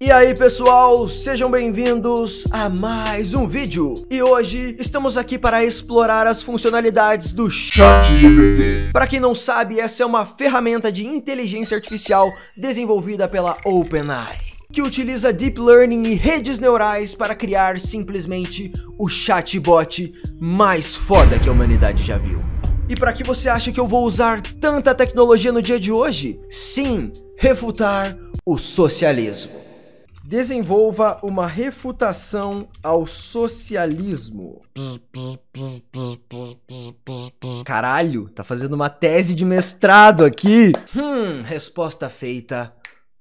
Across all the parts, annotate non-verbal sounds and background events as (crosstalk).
E aí pessoal, sejam bem-vindos a mais um vídeo E hoje estamos aqui para explorar as funcionalidades do ChatGPT Para quem não sabe, essa é uma ferramenta de inteligência artificial desenvolvida pela OpenAI que utiliza Deep Learning e redes neurais para criar simplesmente o chatbot mais foda que a humanidade já viu. E para que você acha que eu vou usar tanta tecnologia no dia de hoje? Sim, refutar o socialismo desenvolva uma refutação ao socialismo. Caralho, tá fazendo uma tese de mestrado aqui. Hum, resposta feita.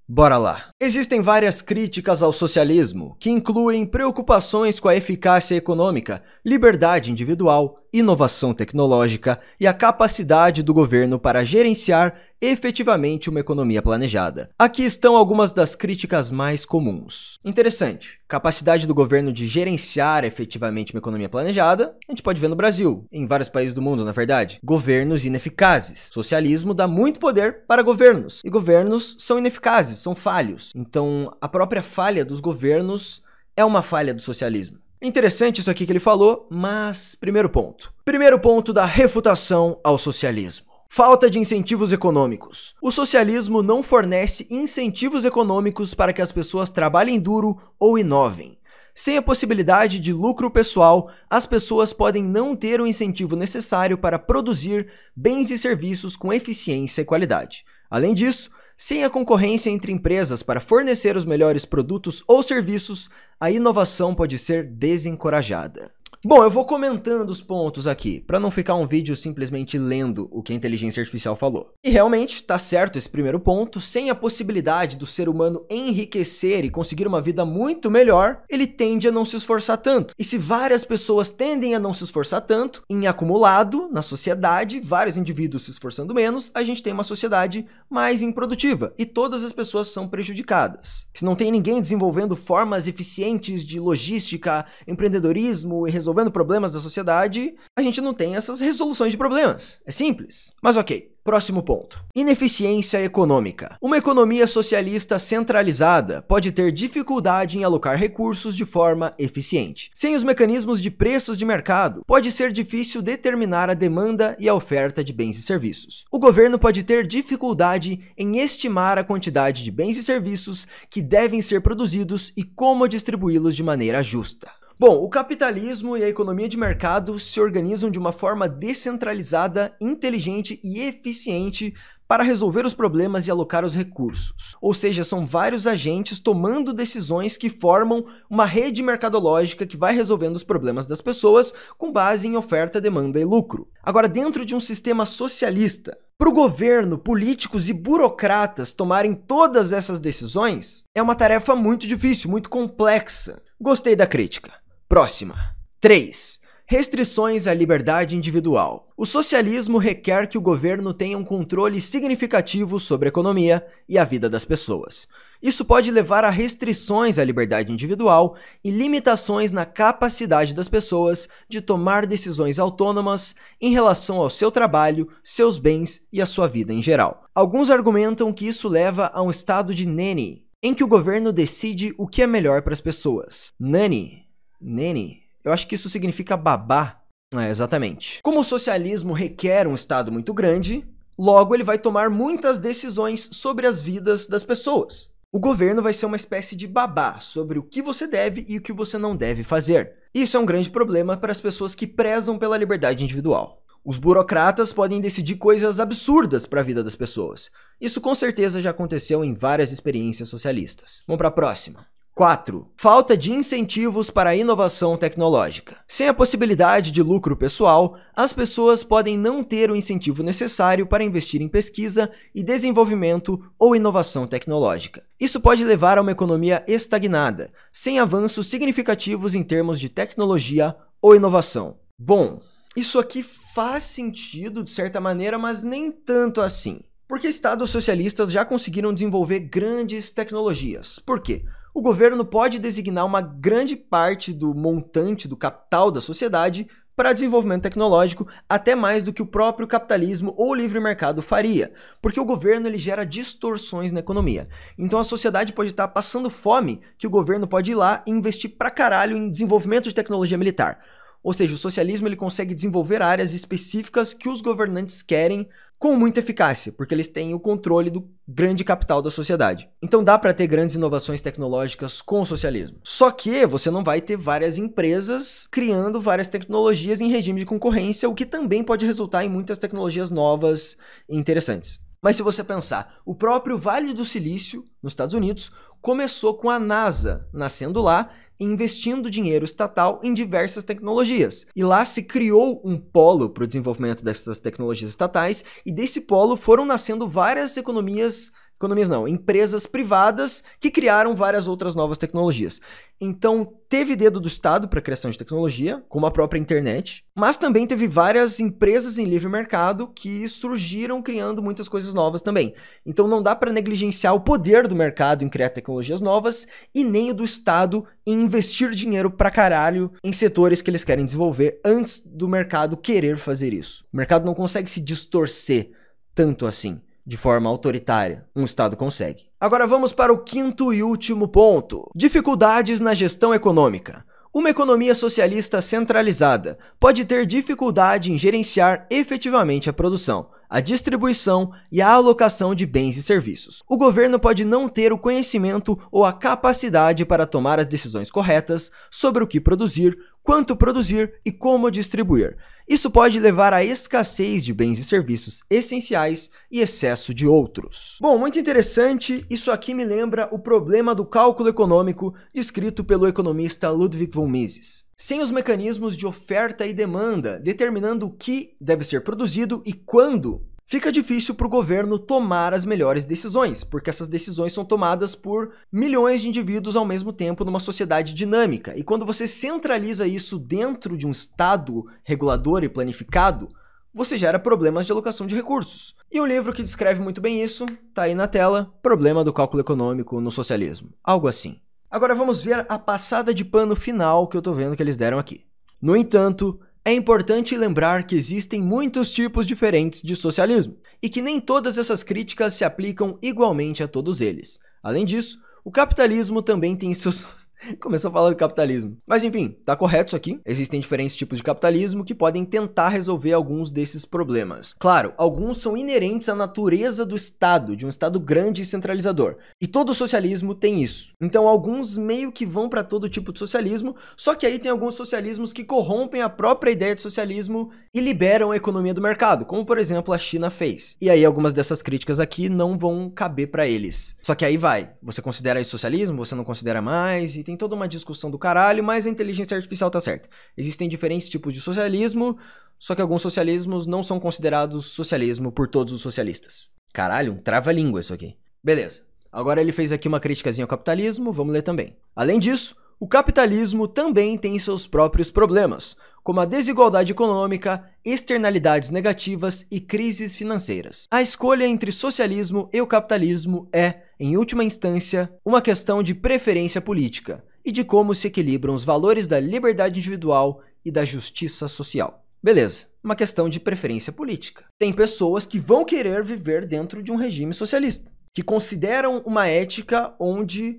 Bora lá. Existem várias críticas ao socialismo, que incluem preocupações com a eficácia econômica, liberdade individual, inovação tecnológica e a capacidade do governo para gerenciar efetivamente uma economia planejada. Aqui estão algumas das críticas mais comuns. Interessante. Capacidade do governo de gerenciar efetivamente uma economia planejada, a gente pode ver no Brasil, em vários países do mundo, na verdade. Governos ineficazes. Socialismo dá muito poder para governos, e governos são ineficazes, são falhos. Então, a própria falha dos governos é uma falha do socialismo. Interessante isso aqui que ele falou, mas primeiro ponto. Primeiro ponto da refutação ao socialismo. Falta de incentivos econômicos. O socialismo não fornece incentivos econômicos para que as pessoas trabalhem duro ou inovem. Sem a possibilidade de lucro pessoal, as pessoas podem não ter o incentivo necessário para produzir bens e serviços com eficiência e qualidade. Além disso, sem a concorrência entre empresas para fornecer os melhores produtos ou serviços, a inovação pode ser desencorajada. Bom, eu vou comentando os pontos aqui, para não ficar um vídeo simplesmente lendo o que a inteligência artificial falou. E realmente, tá certo esse primeiro ponto, sem a possibilidade do ser humano enriquecer e conseguir uma vida muito melhor, ele tende a não se esforçar tanto. E se várias pessoas tendem a não se esforçar tanto, em acumulado, na sociedade, vários indivíduos se esforçando menos, a gente tem uma sociedade mais improdutiva e todas as pessoas são prejudicadas. Se não tem ninguém desenvolvendo formas eficientes de logística, empreendedorismo e resolução resolvendo problemas da sociedade, a gente não tem essas resoluções de problemas. É simples. Mas ok, Próximo ponto: ineficiência econômica. Uma economia socialista centralizada pode ter dificuldade em alocar recursos de forma eficiente. Sem os mecanismos de preços de mercado, pode ser difícil determinar a demanda e a oferta de bens e serviços. O governo pode ter dificuldade em estimar a quantidade de bens e serviços que devem ser produzidos e como distribuí-los de maneira justa. Bom, o capitalismo e a economia de mercado se organizam de uma forma descentralizada, inteligente e eficiente para resolver os problemas e alocar os recursos. Ou seja, são vários agentes tomando decisões que formam uma rede mercadológica que vai resolvendo os problemas das pessoas com base em oferta, demanda e lucro. Agora, dentro de um sistema socialista, para o governo, políticos e burocratas tomarem todas essas decisões é uma tarefa muito difícil, muito complexa. Gostei da crítica. Próxima. 3. Restrições à liberdade individual. O socialismo requer que o governo tenha um controle significativo sobre a economia e a vida das pessoas. Isso pode levar a restrições à liberdade individual e limitações na capacidade das pessoas de tomar decisões autônomas em relação ao seu trabalho, seus bens e a sua vida em geral. Alguns argumentam que isso leva a um estado de nanny, em que o governo decide o que é melhor para as pessoas. Nani Nene? Eu acho que isso significa babá. É, exatamente. Como o socialismo requer um Estado muito grande, logo ele vai tomar muitas decisões sobre as vidas das pessoas. O governo vai ser uma espécie de babá sobre o que você deve e o que você não deve fazer. Isso é um grande problema para as pessoas que prezam pela liberdade individual. Os burocratas podem decidir coisas absurdas para a vida das pessoas. Isso com certeza já aconteceu em várias experiências socialistas. Vamos para a próxima. 4. Falta de incentivos para a inovação tecnológica. Sem a possibilidade de lucro pessoal, as pessoas podem não ter o incentivo necessário para investir em pesquisa e desenvolvimento ou inovação tecnológica. Isso pode levar a uma economia estagnada, sem avanços significativos em termos de tecnologia ou inovação. Bom, isso aqui faz sentido de certa maneira, mas nem tanto assim. Porque estados socialistas já conseguiram desenvolver grandes tecnologias. Por quê? o governo pode designar uma grande parte do montante do capital da sociedade para desenvolvimento tecnológico, até mais do que o próprio capitalismo ou livre mercado faria, porque o governo ele gera distorções na economia. Então a sociedade pode estar passando fome, que o governo pode ir lá e investir pra caralho em desenvolvimento de tecnologia militar. Ou seja, o socialismo ele consegue desenvolver áreas específicas que os governantes querem com muita eficácia, porque eles têm o controle do grande capital da sociedade. Então dá para ter grandes inovações tecnológicas com o socialismo. Só que você não vai ter várias empresas criando várias tecnologias em regime de concorrência, o que também pode resultar em muitas tecnologias novas e interessantes. Mas se você pensar, o próprio Vale do Silício, nos Estados Unidos, começou com a NASA nascendo lá investindo dinheiro estatal em diversas tecnologias. E lá se criou um polo para o desenvolvimento dessas tecnologias estatais, e desse polo foram nascendo várias economias economias não, empresas privadas que criaram várias outras novas tecnologias. Então, teve dedo do Estado para a criação de tecnologia, como a própria internet, mas também teve várias empresas em livre mercado que surgiram criando muitas coisas novas também. Então, não dá para negligenciar o poder do mercado em criar tecnologias novas e nem o do Estado em investir dinheiro para caralho em setores que eles querem desenvolver antes do mercado querer fazer isso. O mercado não consegue se distorcer tanto assim de forma autoritária, um Estado consegue. Agora vamos para o quinto e último ponto: dificuldades na gestão econômica. Uma economia socialista centralizada pode ter dificuldade em gerenciar efetivamente a produção, a distribuição e a alocação de bens e serviços. O governo pode não ter o conhecimento ou a capacidade para tomar as decisões corretas sobre o que produzir, quanto produzir e como distribuir. Isso pode levar à escassez de bens e serviços essenciais e excesso de outros. Bom, muito interessante, isso aqui me lembra o problema do cálculo econômico descrito pelo economista Ludwig von Mises. Sem os mecanismos de oferta e demanda, determinando o que deve ser produzido e quando fica difícil para o governo tomar as melhores decisões, porque essas decisões são tomadas por milhões de indivíduos ao mesmo tempo numa sociedade dinâmica. E quando você centraliza isso dentro de um Estado regulador e planificado, você gera problemas de alocação de recursos. E um livro que descreve muito bem isso está aí na tela: Problema do Cálculo Econômico no Socialismo. Algo assim. Agora vamos ver a passada de pano final que eu estou vendo que eles deram aqui. No entanto, é importante lembrar que existem muitos tipos diferentes de socialismo e que nem todas essas críticas se aplicam igualmente a todos eles. Além disso, o capitalismo também tem seus (laughs) Começou falando de capitalismo. Mas enfim, tá correto isso aqui. Existem diferentes tipos de capitalismo que podem tentar resolver alguns desses problemas. Claro, alguns são inerentes à natureza do Estado, de um Estado grande e centralizador. E todo socialismo tem isso. Então, alguns meio que vão para todo tipo de socialismo, só que aí tem alguns socialismos que corrompem a própria ideia de socialismo e liberam a economia do mercado, como por exemplo a China fez. E aí algumas dessas críticas aqui não vão caber para eles. Só que aí vai, você considera isso socialismo, você não considera mais, e tem toda uma discussão do caralho, mas a inteligência artificial tá certa. Existem diferentes tipos de socialismo, só que alguns socialismos não são considerados socialismo por todos os socialistas. Caralho, um trava-língua isso aqui. Beleza. Agora ele fez aqui uma criticazinha ao capitalismo, vamos ler também. Além disso, o capitalismo também tem seus próprios problemas, como a desigualdade econômica, externalidades negativas e crises financeiras. A escolha entre socialismo e o capitalismo é, em última instância, uma questão de preferência política e de como se equilibram os valores da liberdade individual e da justiça social. Beleza, uma questão de preferência política. Tem pessoas que vão querer viver dentro de um regime socialista, que consideram uma ética onde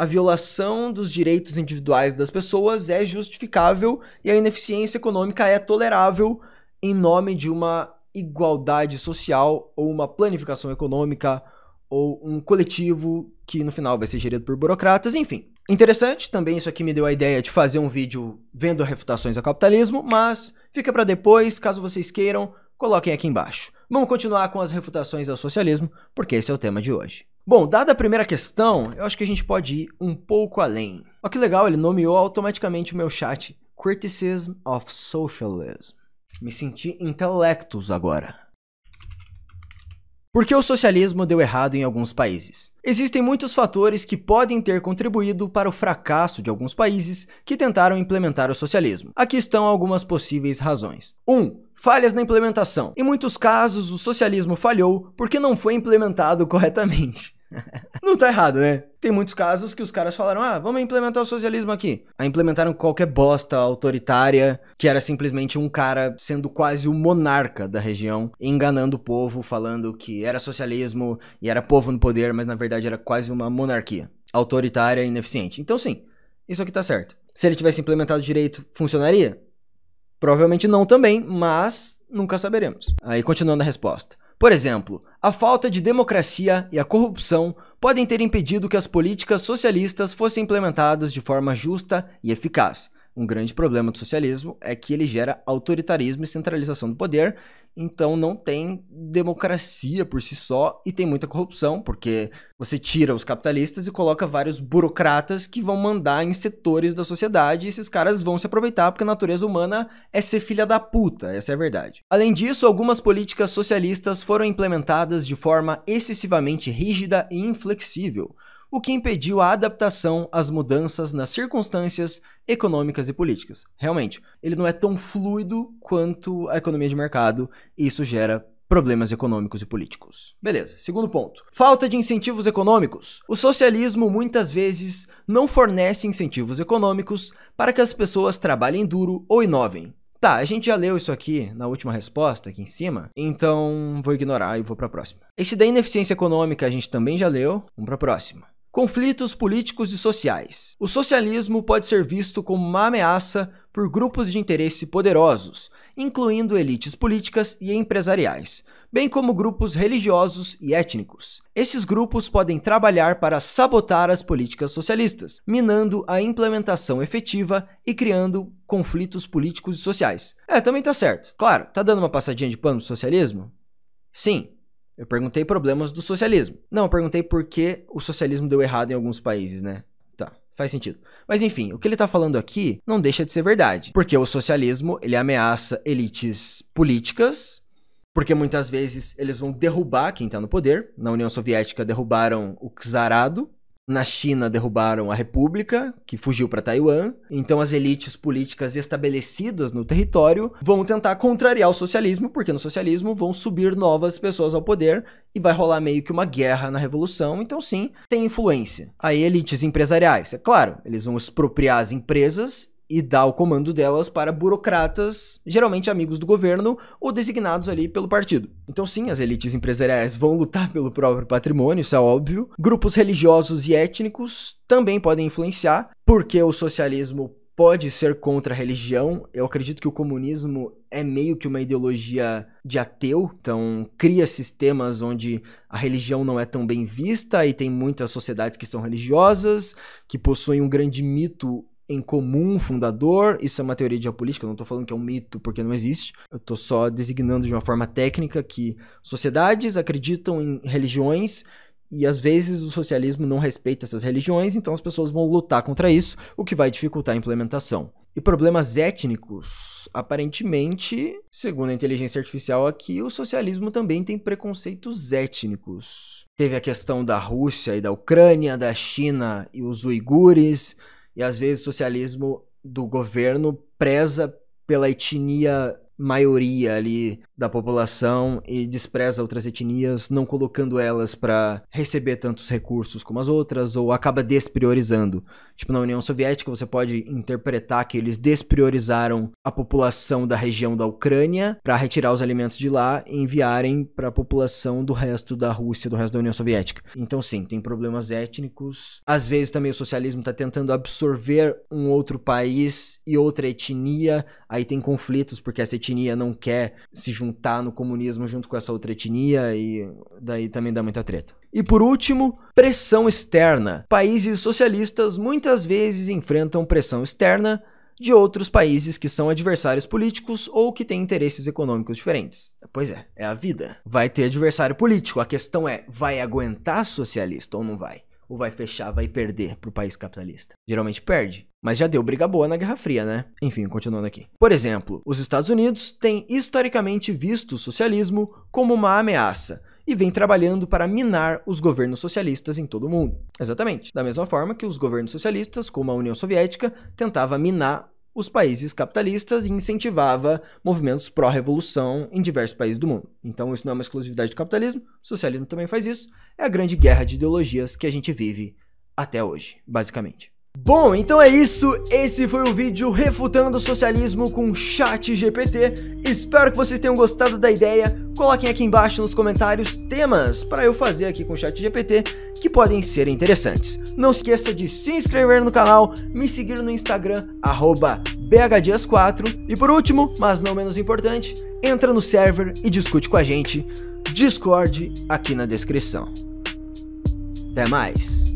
a violação dos direitos individuais das pessoas é justificável e a ineficiência econômica é tolerável em nome de uma igualdade social ou uma planificação econômica ou um coletivo que no final vai ser gerido por burocratas, enfim. Interessante, também isso aqui me deu a ideia de fazer um vídeo vendo refutações ao capitalismo, mas fica para depois, caso vocês queiram, coloquem aqui embaixo. Vamos continuar com as refutações ao socialismo, porque esse é o tema de hoje. Bom, dada a primeira questão, eu acho que a gente pode ir um pouco além. Olha que legal, ele nomeou automaticamente o meu chat Criticism of Socialism. Me senti intelectus agora. Por que o socialismo deu errado em alguns países? Existem muitos fatores que podem ter contribuído para o fracasso de alguns países que tentaram implementar o socialismo. Aqui estão algumas possíveis razões. 1. Um, falhas na implementação. Em muitos casos, o socialismo falhou porque não foi implementado (laughs) corretamente. (laughs) Não tá errado, né? Tem muitos casos que os caras falaram: ah, vamos implementar o socialismo aqui. Aí implementaram qualquer bosta autoritária, que era simplesmente um cara sendo quase o monarca da região, enganando o povo, falando que era socialismo e era povo no poder, mas na verdade era quase uma monarquia autoritária e ineficiente. Então, sim, isso aqui tá certo. Se ele tivesse implementado direito, funcionaria? Provavelmente não também, mas nunca saberemos. Aí continuando a resposta. Por exemplo, a falta de democracia e a corrupção podem ter impedido que as políticas socialistas fossem implementadas de forma justa e eficaz. Um grande problema do socialismo é que ele gera autoritarismo e centralização do poder, então não tem democracia por si só e tem muita corrupção, porque você tira os capitalistas e coloca vários burocratas que vão mandar em setores da sociedade e esses caras vão se aproveitar porque a natureza humana é ser filha da puta, essa é a verdade. Além disso, algumas políticas socialistas foram implementadas de forma excessivamente rígida e inflexível o que impediu a adaptação às mudanças nas circunstâncias econômicas e políticas. Realmente, ele não é tão fluido quanto a economia de mercado, e isso gera problemas econômicos e políticos. Beleza, segundo ponto. Falta de incentivos econômicos. O socialismo muitas vezes não fornece incentivos econômicos para que as pessoas trabalhem duro ou inovem. Tá, a gente já leu isso aqui na última resposta, aqui em cima, então vou ignorar e vou para a próxima. Esse da ineficiência econômica a gente também já leu, vamos para a próxima. Conflitos políticos e sociais. O socialismo pode ser visto como uma ameaça por grupos de interesse poderosos, incluindo elites políticas e empresariais, bem como grupos religiosos e étnicos. Esses grupos podem trabalhar para sabotar as políticas socialistas, minando a implementação efetiva e criando conflitos políticos e sociais. É, também tá certo. Claro, tá dando uma passadinha de pano no socialismo? Sim, eu perguntei problemas do socialismo. Não, eu perguntei por que o socialismo deu errado em alguns países, né? Tá, faz sentido. Mas enfim, o que ele está falando aqui não deixa de ser verdade, porque o socialismo, ele ameaça elites políticas, porque muitas vezes eles vão derrubar quem está no poder. Na União Soviética derrubaram o czarado, na China derrubaram a República, que fugiu para Taiwan. Então as elites políticas estabelecidas no território vão tentar contrariar o socialismo, porque no socialismo vão subir novas pessoas ao poder e vai rolar meio que uma guerra na revolução. Então sim, tem influência. Aí elites empresariais, é claro, eles vão expropriar as empresas e dá o comando delas para burocratas, geralmente amigos do governo ou designados ali pelo partido. Então, sim, as elites empresariais vão lutar (laughs) pelo próprio patrimônio, isso é óbvio. Grupos religiosos e étnicos também podem influenciar, porque o socialismo pode ser contra a religião. Eu acredito que o comunismo é meio que uma ideologia de ateu, então cria sistemas onde a religião não é tão bem vista e tem muitas sociedades que são religiosas, que possuem um grande mito em comum fundador. Isso é uma teoria geopolítica, eu não estou falando que é um mito porque não existe. Eu estou só designando de uma forma técnica que sociedades acreditam em religiões e às vezes o socialismo não respeita essas religiões, então as pessoas vão lutar contra isso, o que vai dificultar a implementação. E problemas étnicos, aparentemente, segundo a inteligência artificial aqui, o socialismo também tem preconceitos étnicos. Teve a questão da Rússia e da Ucrânia, da China e os uigures, e às vezes o socialismo do governo preza pela etnia maioria ali da população e despreza outras etnias, não colocando elas para receber tantos recursos como as outras ou acaba despriorizando. Tipo, na União Soviética, você pode interpretar que eles despriorizaram a população da região da Ucrânia para retirar os alimentos de lá e enviarem para a população do resto da Rússia, do resto da União Soviética. Então, sim, tem problemas étnicos. Às vezes também o socialismo está tentando absorver um outro país e outra etnia. Aí tem conflitos, porque essa etnia não quer se juntar no comunismo junto com essa outra etnia, e daí também dá muita treta. E por último, pressão externa. Países socialistas muitas vezes enfrentam pressão externa de outros países que são adversários políticos ou que têm interesses econômicos diferentes. Pois é, é a vida. Vai ter adversário político. A questão é, vai aguentar socialista ou não vai? Ou vai fechar, vai perder pro país capitalista? Geralmente perde. Mas já deu briga boa na Guerra Fria, né? Enfim, continuando aqui. Por exemplo, os Estados Unidos têm historicamente visto o socialismo como uma ameaça, e vem trabalhando para minar os governos socialistas em todo o mundo. Exatamente, da mesma forma que os governos socialistas, como a União Soviética, tentava minar os países capitalistas e incentivava movimentos pró-revolução em diversos países do mundo. Então isso não é uma exclusividade do capitalismo, o socialismo também faz isso, é a grande guerra de ideologias que a gente vive até hoje, basicamente. Bom, então é isso. Esse foi o vídeo refutando o socialismo com chat GPT. Espero que vocês tenham gostado da ideia. Coloquem aqui embaixo nos comentários temas para eu fazer aqui com o chat GPT que podem ser interessantes. Não esqueça de se inscrever no canal, me seguir no Instagram, BHDias4. E por último, mas não menos importante, entra no server e discute com a gente. Discord aqui na descrição. Até mais!